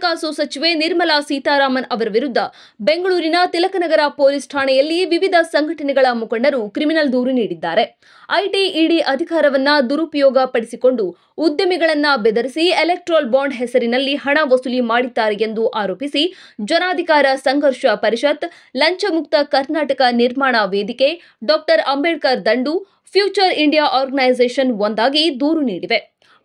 ಹಣಕಾಸು ಸಚಿವೆ ನಿರ್ಮಲಾ ಸೀತಾರಾಮನ್ ಅವರ ವಿರುದ್ಧ ಬೆಂಗಳೂರಿನ ತಿಲಕನಗರ ಪೊಲೀಸ್ ಠಾಣೆಯಲ್ಲಿ ವಿವಿಧ ಸಂಘಟನೆಗಳ ಮುಖಂಡರು ಕ್ರಿಮಿನಲ್ ದೂರು ನೀಡಿದ್ದಾರೆ ಐಟಿ ಇಡಿ ಅಧಿಕಾರವನ್ನ ದುರುಪಯೋಗ ಪಡಿಸಿಕೊಂಡು ಉದ್ಯಮಿಗಳನ್ನ ಬೆದರಿಸಿ ಎಲೆಕ್ಟ್ರಾಲ್ ಬಾಂಡ್ ಹೆಸರಿನಲ್ಲಿ ಹಣ ವಸೂಲಿ ಮಾಡಿದ್ದಾರೆ ಎಂದು ಆರೋಪಿಸಿ ಜನಾಧಿಕಾರ ಸಂಘರ್ಷ ಪರಿಷತ್ ಲಂಚಮುಕ್ತ ಕರ್ನಾಟಕ ನಿರ್ಮಾಣ ವೇದಿಕೆ ಡಾಕ್ಟರ್ ಅಂಬೇಡ್ಕರ್ ದಂಡು ಫ್ಯೂಚರ್ ಇಂಡಿಯಾ ಆರ್ಗನೈಸೇಷನ್ ಒಂದಾಗಿ ದೂರು ನೀಡಿವೆ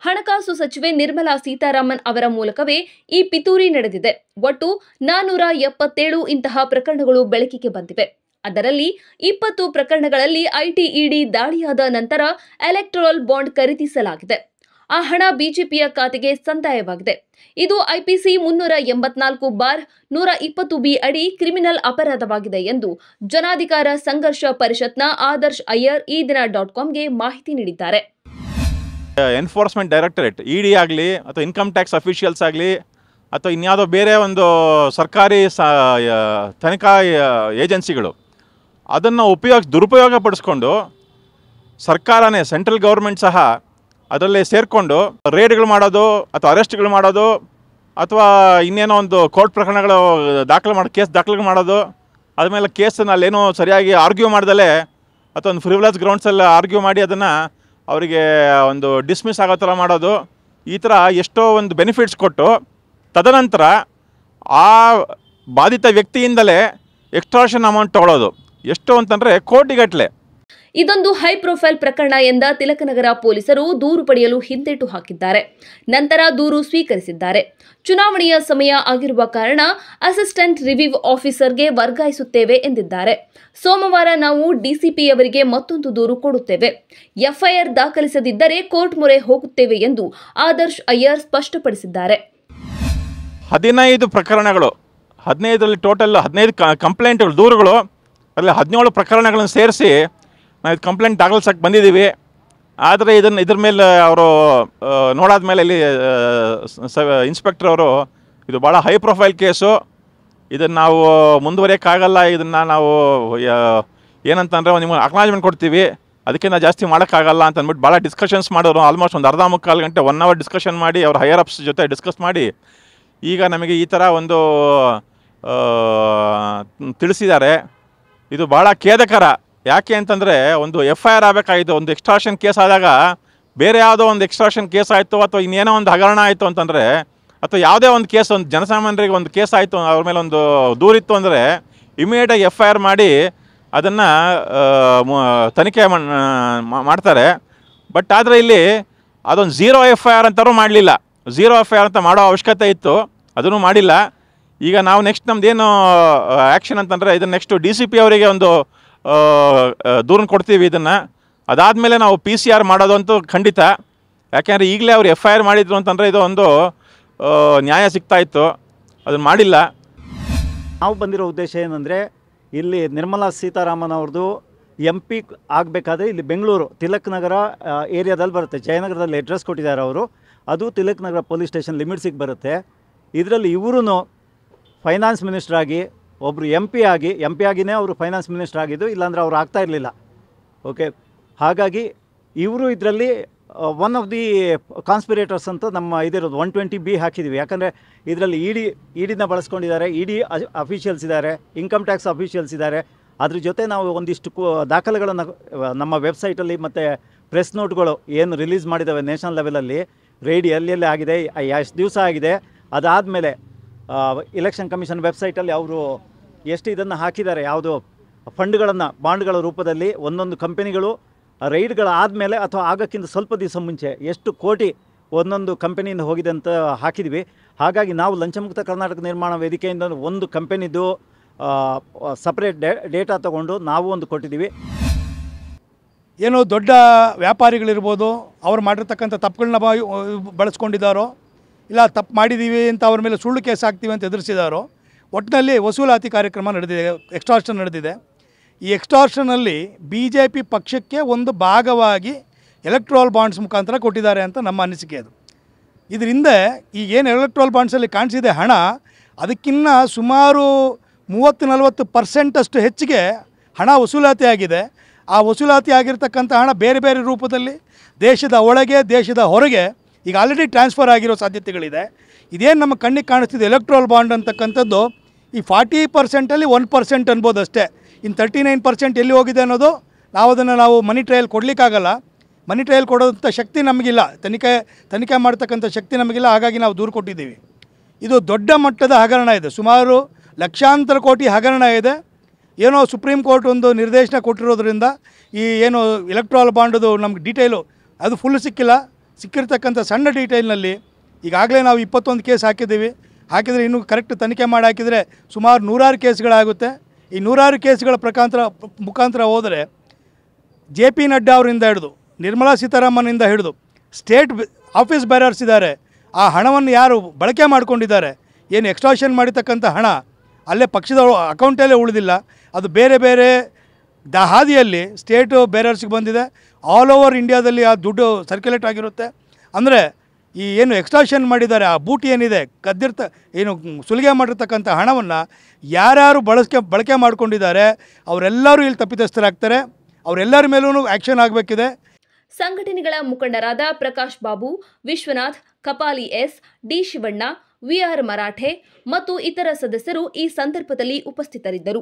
ಹಣಕಾಸು ಸಚಿವೆ ನಿರ್ಮಲಾ ಸೀತಾರಾಮನ್ ಅವರ ಮೂಲಕವೇ ಈ ಪಿತೂರಿ ನಡೆದಿದೆ ಒಟ್ಟು ನಾನೂರ ಎಪ್ಪತ್ತೇಳು ಇಂತಹ ಪ್ರಕರಣಗಳು ಬೆಳಕಿಗೆ ಬಂದಿವೆ ಅದರಲ್ಲಿ ಇಪ್ಪತ್ತು ಪ್ರಕರಣಗಳಲ್ಲಿ ಐಟಿಇಡಿ ದಾಳಿಯಾದ ನಂತರ ಎಲೆಕ್ಟ್ರಲ್ ಬಾಂಡ್ ಖರೀದಿಸಲಾಗಿದೆ ಆ ಹಣ ಬಿಜೆಪಿಯ ಖಾತೆಗೆ ಸಂದಾಯವಾಗಿದೆ ಇದು ಐಪಿಸಿ ಮುನ್ನೂರ ಎಂಬತ್ನಾಲ್ಕು ಬಾರ್ ನೂರ ಇಪ್ಪತ್ತು ಬಿ ಅಡಿ ಕ್ರಿಮಿನಲ್ ಅಪರಾಧವಾಗಿದೆ ಎಂದು ಜನಾಧಿಕಾರ ಸಂಘರ್ಷ ಪರಿಷತ್ನ ಆದರ್ಶ್ ಅಯ್ಯರ್ ಈ ದಿನ ಡಾಟ್ ಕಾಮ್ಗೆ ಮಾಹಿತಿ ನೀಡಿದ್ದಾರೆ ಎನ್ಫೋರ್ಸ್ಮೆಂಟ್ ಡೈರೆಕ್ಟರೇಟ್ ಇ ಡಿ ಆಗಲಿ ಅಥವಾ ಇನ್ಕಮ್ ಟ್ಯಾಕ್ಸ್ ಅಫಿಷಿಯಲ್ಸ್ ಆಗಲಿ ಅಥವಾ ಇನ್ಯಾವುದೋ ಬೇರೆ ಒಂದು ಸರ್ಕಾರಿ ತನಿಖಾ ಏಜೆನ್ಸಿಗಳು ಅದನ್ನು ಉಪಯೋಗ ದುರುಪಯೋಗ ಪಡಿಸ್ಕೊಂಡು ಸರ್ಕಾರನೇ ಸೆಂಟ್ರಲ್ ಗೌರ್ಮೆಂಟ್ ಸಹ ಅದರಲ್ಲಿ ಸೇರಿಕೊಂಡು ರೇಡ್ಗಳು ಮಾಡೋದು ಅಥವಾ ಅರೆಸ್ಟ್ಗಳು ಮಾಡೋದು ಅಥವಾ ಇನ್ನೇನೋ ಒಂದು ಕೋರ್ಟ್ ಪ್ರಕರಣಗಳು ದಾಖಲು ಮಾಡಿ ಕೇಸ್ ದಾಖಲೆ ಮಾಡೋದು ಅದ್ಮೇಲೆ ಕೇಸನ್ನು ಅಲ್ಲೇನೋ ಸರಿಯಾಗಿ ಆರ್ಗ್ಯೂ ಮಾಡ್ದಲೇ ಅಥವಾ ಒಂದು ಫ್ರಿವಿಲೇಜ್ ಗ್ರೌಂಡ್ಸಲ್ಲಿ ಆರ್ಗ್ಯೂ ಮಾಡಿ ಅದನ್ನು ಅವರಿಗೆ ಒಂದು ಡಿಸ್ಮಿಸ್ ಆಗೋ ಥರ ಮಾಡೋದು ಈ ಥರ ಎಷ್ಟೋ ಒಂದು ಬೆನಿಫಿಟ್ಸ್ ಕೊಟ್ಟು ತದನಂತರ ಆ ಬಾಧಿತ ವ್ಯಕ್ತಿಯಿಂದಲೇ ಎಕ್ಸ್ಟ್ರಾಷನ್ ಅಮೌಂಟ್ ತೊಗೊಳೋದು ಎಷ್ಟು ಅಂತಂದರೆ ಕೋಟಿಗಟ್ಟಲೆ ಇದೊಂದು ಹೈ ಪ್ರೊಫೈಲ್ ಪ್ರಕರಣ ಎಂದ ತಿಲಕನಗರ ಪೊಲೀಸರು ದೂರು ಪಡೆಯಲು ಹಿಂದೇಟು ಹಾಕಿದ್ದಾರೆ ನಂತರ ದೂರು ಸ್ವೀಕರಿಸಿದ್ದಾರೆ ಚುನಾವಣೆಯ ಸಮಯ ಆಗಿರುವ ಕಾರಣ ಅಸಿಸ್ಟೆಂಟ್ ರಿವ್ಯೂ ಆಫೀಸರ್ಗೆ ವರ್ಗಾಯಿಸುತ್ತೇವೆ ಎಂದಿದ್ದಾರೆ ಸೋಮವಾರ ನಾವು ಡಿಸಿಪಿಯವರಿಗೆ ಮತ್ತೊಂದು ದೂರು ಕೊಡುತ್ತೇವೆ ಎಫ್ಐಆರ್ ದಾಖಲಿಸದಿದ್ದರೆ ಕೋರ್ಟ್ ಮೊರೆ ಹೋಗುತ್ತೇವೆ ಎಂದು ಆದರ್ಶ್ ಅಯ್ಯರ್ ಸ್ಪಷ್ಟಪಡಿಸಿದ್ದಾರೆ ಹದಿನೈದು ಪ್ರಕರಣಗಳು ಹದಿನೈದರಲ್ಲಿ ಟೋಟಲ್ ಹದಿನೈದು ಕಂಪ್ಲೇಂಟ್ಗಳು ದೂರುಗಳು ಅಲ್ಲಿ ಹದಿನೇಳು ಪ್ರಕರಣಗಳನ್ನು ಸೇರಿಸಿ ನಾವು ಇದು ಕಂಪ್ಲೇಂಟ್ ದಾಖಲಿಸೋಕ್ಕೆ ಬಂದಿದ್ದೀವಿ ಆದರೆ ಇದನ್ನು ಇದ್ರ ಮೇಲೆ ಅವರು ನೋಡಾದ ಮೇಲೆ ಇಲ್ಲಿ ಸ ಇನ್ಸ್ಪೆಕ್ಟರ್ ಅವರು ಇದು ಭಾಳ ಹೈ ಪ್ರೊಫೈಲ್ ಕೇಸು ಇದನ್ನು ನಾವು ಮುಂದುವರಿಯೋಕ್ಕಾಗಲ್ಲ ಇದನ್ನು ನಾವು ಏನಂತಂದರೆ ನಿಮಗೆ ಅಕ್ನಾಲಜ್ಮೆಂಟ್ ಕೊಡ್ತೀವಿ ಅದಕ್ಕೆ ನಾವು ಜಾಸ್ತಿ ಮಾಡೋಕ್ಕಾಗಲ್ಲ ಅಂತ ಅಂದ್ಬಿಟ್ಟು ಭಾಳ ಡಿಸ್ಕಷನ್ಸ್ ಮಾಡೋರು ಆಲ್ಮೋಸ್ಟ್ ಒಂದು ಅರ್ಧ ಮುಕ್ಕಾಲು ಗಂಟೆ ಒನ್ ಅವರ್ ಡಿಸ್ಕಷನ್ ಮಾಡಿ ಅವ್ರ ಹೈಯರ್ ಅಪ್ಸ್ ಜೊತೆ ಡಿಸ್ಕಸ್ ಮಾಡಿ ಈಗ ನಮಗೆ ಈ ಥರ ಒಂದು ತಿಳಿಸಿದ್ದಾರೆ ಇದು ಭಾಳ ಖೇದಕರ ಯಾಕೆ ಅಂತಂದರೆ ಒಂದು ಎಫ್ ಐ ಆರ್ ಆಗಬೇಕಾಗಿತ್ತು ಒಂದು ಎಕ್ಸ್ಟ್ರಾಕ್ಷನ್ ಕೇಸ್ ಆದಾಗ ಬೇರೆ ಯಾವುದೋ ಒಂದು ಎಕ್ಸ್ಟ್ರಾಕ್ಷನ್ ಕೇಸ್ ಆಯಿತು ಅಥವಾ ಇನ್ನೇನೋ ಒಂದು ಹಗರಣ ಆಯಿತು ಅಂತಂದರೆ ಅಥವಾ ಯಾವುದೇ ಒಂದು ಕೇಸ್ ಒಂದು ಜನಸಾಮಾನ್ಯರಿಗೆ ಒಂದು ಕೇಸ್ ಆಯಿತು ಅವ್ರ ಮೇಲೆ ಒಂದು ದೂರಿತ್ತು ಅಂದರೆ ಇಮಿಡಿಯೇಟಾಗಿ ಎಫ್ ಐ ಆರ್ ಮಾಡಿ ಅದನ್ನು ತನಿಖೆ ಮಾಡ್ತಾರೆ ಬಟ್ ಆದರೆ ಇಲ್ಲಿ ಅದೊಂದು ಝೀರೋ ಎಫ್ ಐ ಆರ್ ಅಂತಾರೂ ಮಾಡಲಿಲ್ಲ ಝೀರೋ ಎಫ್ ಐ ಆರ್ ಅಂತ ಮಾಡೋ ಅವಶ್ಯಕತೆ ಇತ್ತು ಅದನ್ನು ಮಾಡಿಲ್ಲ ಈಗ ನಾವು ನೆಕ್ಸ್ಟ್ ನಮ್ಮದೇನು ಆ್ಯಕ್ಷನ್ ಅಂತಂದರೆ ಇದನ್ನು ನೆಕ್ಸ್ಟು ಡಿ ಸಿ ಪಿ ಅವರಿಗೆ ಒಂದು ದೂರನ್ನು ಕೊಡ್ತೀವಿ ಇದನ್ನು ಅದಾದಮೇಲೆ ನಾವು ಪಿ ಸಿ ಆರ್ ಮಾಡೋದು ಅಂತೂ ಖಂಡಿತ ಯಾಕೆಂದರೆ ಈಗಲೇ ಅವ್ರು ಎಫ್ ಐ ಆರ್ ಮಾಡಿದ್ರು ಅಂತಂದರೆ ಇದು ಒಂದು ನ್ಯಾಯ ಸಿಗ್ತಾ ಇತ್ತು ಅದನ್ನು ಮಾಡಿಲ್ಲ ನಾವು ಬಂದಿರೋ ಉದ್ದೇಶ ಏನಂದರೆ ಇಲ್ಲಿ ನಿರ್ಮಲಾ ಸೀತಾರಾಮನ್ ಅವ್ರದ್ದು ಎಂ ಪಿ ಆಗಬೇಕಾದ್ರೆ ಇಲ್ಲಿ ಬೆಂಗಳೂರು ತಿಲಕ್ ನಗರ ಏರಿಯಾದಲ್ಲಿ ಬರುತ್ತೆ ಜಯನಗರದಲ್ಲಿ ಅಡ್ರೆಸ್ ಕೊಟ್ಟಿದ್ದಾರೆ ಅವರು ಅದು ತಿಲಕ್ ನಗರ ಪೊಲೀಸ್ ಸ್ಟೇಷನ್ ಲಿಮಿಟ್ಸಿಗೆ ಬರುತ್ತೆ ಇದರಲ್ಲಿ ಇವರು ಫೈನಾನ್ಸ್ ಮಿನಿಸ್ಟ್ರಾಗಿ ಒಬ್ಬರು ಎಂ ಪಿ ಆಗಿ ಎಂ ಪಿ ಆಗಿನೇ ಅವರು ಫೈನಾನ್ಸ್ ಮಿನಿಸ್ಟರ್ ಆಗಿದ್ದು ಇಲ್ಲಾಂದ್ರೆ ಅವ್ರು ಆಗ್ತಾ ಇರಲಿಲ್ಲ ಓಕೆ ಹಾಗಾಗಿ ಇವರು ಇದರಲ್ಲಿ ಒನ್ ಆಫ್ ದಿ ಕಾನ್ಸ್ಪಿರೇಟರ್ಸ್ ಅಂತ ನಮ್ಮ ಇದಿರೋದು ಒನ್ ಟ್ವೆಂಟಿ ಬಿ ಹಾಕಿದ್ದೀವಿ ಯಾಕಂದರೆ ಇದರಲ್ಲಿ ಇಡಿ ಡಿ ಬಳಸ್ಕೊಂಡಿದ್ದಾರೆ ಇ ಡಿ ಅಫಿಷಿಯಲ್ಸ್ ಇದ್ದಾರೆ ಇನ್ಕಮ್ ಟ್ಯಾಕ್ಸ್ ಅಫಿಷಿಯಲ್ಸ್ ಇದ್ದಾರೆ ಅದ್ರ ಜೊತೆ ನಾವು ಒಂದಿಷ್ಟು ದಾಖಲೆಗಳನ್ನು ನಮ್ಮ ವೆಬ್ಸೈಟಲ್ಲಿ ಮತ್ತು ಪ್ರೆಸ್ ನೋಟ್ಗಳು ಏನು ರಿಲೀಸ್ ಮಾಡಿದ್ದಾವೆ ನ್ಯಾಷನಲ್ ಲೆವೆಲಲ್ಲಿ ರೈಡ್ ಎಲ್ಲೆಲ್ಲಿ ಆಗಿದೆ ಎಷ್ಟು ದಿವಸ ಆಗಿದೆ ಅದಾದಮೇಲೆ ಎಲೆಕ್ಷನ್ ಕಮಿಷನ್ ವೆಬ್ಸೈಟಲ್ಲಿ ಅವರು ಎಷ್ಟು ಇದನ್ನು ಹಾಕಿದ್ದಾರೆ ಯಾವುದು ಫಂಡ್ಗಳನ್ನು ಬಾಂಡ್ಗಳ ರೂಪದಲ್ಲಿ ಒಂದೊಂದು ಕಂಪನಿಗಳು ಮೇಲೆ ಅಥವಾ ಆಗೋಕ್ಕಿಂತ ಸ್ವಲ್ಪ ದಿವಸ ಮುಂಚೆ ಎಷ್ಟು ಕೋಟಿ ಒಂದೊಂದು ಕಂಪನಿಯಿಂದ ಹೋಗಿದೆ ಅಂತ ಹಾಕಿದ್ವಿ ಹಾಗಾಗಿ ನಾವು ಲಂಚಮುಕ್ತ ಕರ್ನಾಟಕ ನಿರ್ಮಾಣ ವೇದಿಕೆಯಿಂದ ಒಂದು ಕಂಪನಿದು ಸಪ್ರೇಟ್ ಡೇ ಡೇಟಾ ತಗೊಂಡು ನಾವು ಒಂದು ಕೊಟ್ಟಿದ್ದೀವಿ ಏನೋ ದೊಡ್ಡ ವ್ಯಾಪಾರಿಗಳಿರ್ಬೋದು ಅವ್ರು ಮಾಡಿರ್ತಕ್ಕಂಥ ತಪ್ಪುಗಳನ್ನ ಬಳಸ್ಕೊಂಡಿದ್ದಾರೋ ಇಲ್ಲ ತಪ್ಪು ಮಾಡಿದ್ದೀವಿ ಅಂತ ಅವ್ರ ಮೇಲೆ ಸುಳ್ಳು ಕೇಸ್ ಹಾಕ್ತೀವಿ ಅಂತ ಎದುರಿಸಿದಾರೋ ಒಟ್ಟಿನಲ್ಲಿ ವಸೂಲಾತಿ ಕಾರ್ಯಕ್ರಮ ನಡೆದಿದೆ ಎಕ್ಸ್ಟ್ರಾಕ್ಷನ್ ನಡೆದಿದೆ ಈ ಎಕ್ಸ್ಟಾರ್ಷನಲ್ಲಿ ಬಿ ಜೆ ಪಿ ಪಕ್ಷಕ್ಕೆ ಒಂದು ಭಾಗವಾಗಿ ಎಲೆಕ್ಟ್ರಾಲ್ ಬಾಂಡ್ಸ್ ಮುಖಾಂತರ ಕೊಟ್ಟಿದ್ದಾರೆ ಅಂತ ನಮ್ಮ ಅನಿಸಿಕೆ ಅದು ಇದರಿಂದ ಈಗೇನು ಈಗ ಏನು ಎಲೆಕ್ಟ್ರಾಲ್ ಬಾಂಡ್ಸಲ್ಲಿ ಕಾಣಿಸಿದೆ ಹಣ ಅದಕ್ಕಿನ್ನ ಸುಮಾರು ಮೂವತ್ತು ನಲವತ್ತು ಪರ್ಸೆಂಟಷ್ಟು ಹೆಚ್ಚಿಗೆ ಹಣ ವಸೂಲಾತಿ ಆಗಿದೆ ಆ ವಸೂಲಾತಿ ಆಗಿರ್ತಕ್ಕಂಥ ಹಣ ಬೇರೆ ಬೇರೆ ರೂಪದಲ್ಲಿ ದೇಶದ ಒಳಗೆ ದೇಶದ ಹೊರಗೆ ಈಗ ಆಲ್ರೆಡಿ ಟ್ರಾನ್ಸ್ಫರ್ ಆಗಿರೋ ಸಾಧ್ಯತೆಗಳಿದೆ ಇದೇನು ನಮ್ಮ ಕಣ್ಣಿಗೆ ಕಾಣಿಸ್ತಿದೆ ಎಲೆಕ್ಟ್ರೋಲ್ ಬಾಂಡ್ ಅಂತಕ್ಕಂಥದ್ದು ಈ ಫಾರ್ಟಿ ಪರ್ಸೆಂಟಲ್ಲಿ ಒನ್ ಪರ್ಸೆಂಟ್ ಅನ್ಬೋದು ಅಷ್ಟೇ ಇನ್ನು ತರ್ಟಿ ನೈನ್ ಪರ್ಸೆಂಟ್ ಎಲ್ಲಿ ಹೋಗಿದೆ ಅನ್ನೋದು ನಾವು ಅದನ್ನು ನಾವು ಮನಿ ಟ್ರಯಲ್ ಕೊಡಲಿಕ್ಕಾಗಲ್ಲ ಮನಿ ಟ್ರಯಲ್ ಕೊಡೋಂಥ ಶಕ್ತಿ ನಮಗಿಲ್ಲ ತನಿಖೆ ತನಿಖೆ ಮಾಡ್ತಕ್ಕಂಥ ಶಕ್ತಿ ನಮಗಿಲ್ಲ ಹಾಗಾಗಿ ನಾವು ದೂರು ಕೊಟ್ಟಿದ್ದೀವಿ ಇದು ದೊಡ್ಡ ಮಟ್ಟದ ಹಗರಣ ಇದೆ ಸುಮಾರು ಲಕ್ಷಾಂತರ ಕೋಟಿ ಹಗರಣ ಇದೆ ಏನೋ ಸುಪ್ರೀಂ ಕೋರ್ಟ್ ಒಂದು ನಿರ್ದೇಶನ ಕೊಟ್ಟಿರೋದ್ರಿಂದ ಈ ಏನು ಎಲೆಕ್ಟ್ರಾಲ್ ಬಾಂಡದು ನಮ್ಗೆ ಡೀಟೇಲು ಅದು ಫುಲ್ ಸಿಕ್ಕಿಲ್ಲ ಸಿಕ್ಕಿರ್ತಕ್ಕಂಥ ಸಣ್ಣ ಡೀಟೇಲ್ನಲ್ಲಿ ಈಗಾಗಲೇ ನಾವು ಇಪ್ಪತ್ತೊಂದು ಕೇಸ್ ಹಾಕಿದ್ದೀವಿ ಹಾಕಿದರೆ ಇನ್ನೂ ಕರೆಕ್ಟ್ ತನಿಖೆ ಮಾಡಿ ಹಾಕಿದರೆ ಸುಮಾರು ನೂರಾರು ಕೇಸ್ಗಳಾಗುತ್ತೆ ಈ ನೂರಾರು ಕೇಸ್ಗಳ ಪ್ರಕಾಂತರ ಮುಖಾಂತರ ಹೋದರೆ ಜೆ ಪಿ ನಡ್ಡಾ ಅವರಿಂದ ಹಿಡಿದು ನಿರ್ಮಲಾ ಸೀತಾರಾಮನಿಂದ ಹಿಡಿದು ಸ್ಟೇಟ್ ಆಫೀಸ್ ಬ್ಯಾರರ್ಸ್ ಇದ್ದಾರೆ ಆ ಹಣವನ್ನು ಯಾರು ಬಳಕೆ ಮಾಡ್ಕೊಂಡಿದ್ದಾರೆ ಏನು ಎಕ್ಸ್ಟ್ರಾಷನ್ ಮಾಡಿರ್ತಕ್ಕಂಥ ಹಣ ಅಲ್ಲೇ ಪಕ್ಷದ ಅಕೌಂಟಲ್ಲೇ ಉಳಿದಿಲ್ಲ ಅದು ಬೇರೆ ಬೇರೆ ದಹಾದಿಯಲ್ಲಿ ಸ್ಟೇಟು ಬೇರರ್ಸ್ಗೆ ಬಂದಿದೆ ಆಲ್ ಓವರ್ ಇಂಡಿಯಾದಲ್ಲಿ ಆ ದುಡ್ಡು ಸರ್ಕ್ಯುಲೇಟ್ ಆಗಿರುತ್ತೆ ಅಂದರೆ ಈ ಏನು ಎಕ್ಸ್ಟ್ರಾಕ್ಷನ್ ಮಾಡಿದ್ದಾರೆ ಆ ಬೂಟಿ ಏನಿದೆ ಕದ್ದಿರ್ತ ಏನು ಸುಲಿಗೆ ಮಾಡಿರ್ತಕ್ಕಂಥ ಹಣವನ್ನು ಯಾರ್ಯಾರು ಬಳಸ್ಕೆ ಬಳಕೆ ಮಾಡಿಕೊಂಡಿದ್ದಾರೆ ಅವರೆಲ್ಲರೂ ಇಲ್ಲಿ ತಪ್ಪಿತಸ್ಥರಾಗ್ತಾರೆ ಅವರೆಲ್ಲರ ಮೇಲೂ ಆ್ಯಕ್ಷನ್ ಆಗಬೇಕಿದೆ ಸಂಘಟನೆಗಳ ಮುಖಂಡರಾದ Prakash Babu Vishwanath Kapali S D Shivanna V R Marathe ಮತ್ತು ಇತರ ಸದಸ್ಯರು ಈ ಸಂದರ್ಭದಲ್ಲಿ ಉಪಸ್ಥಿತರಿದ್ದರು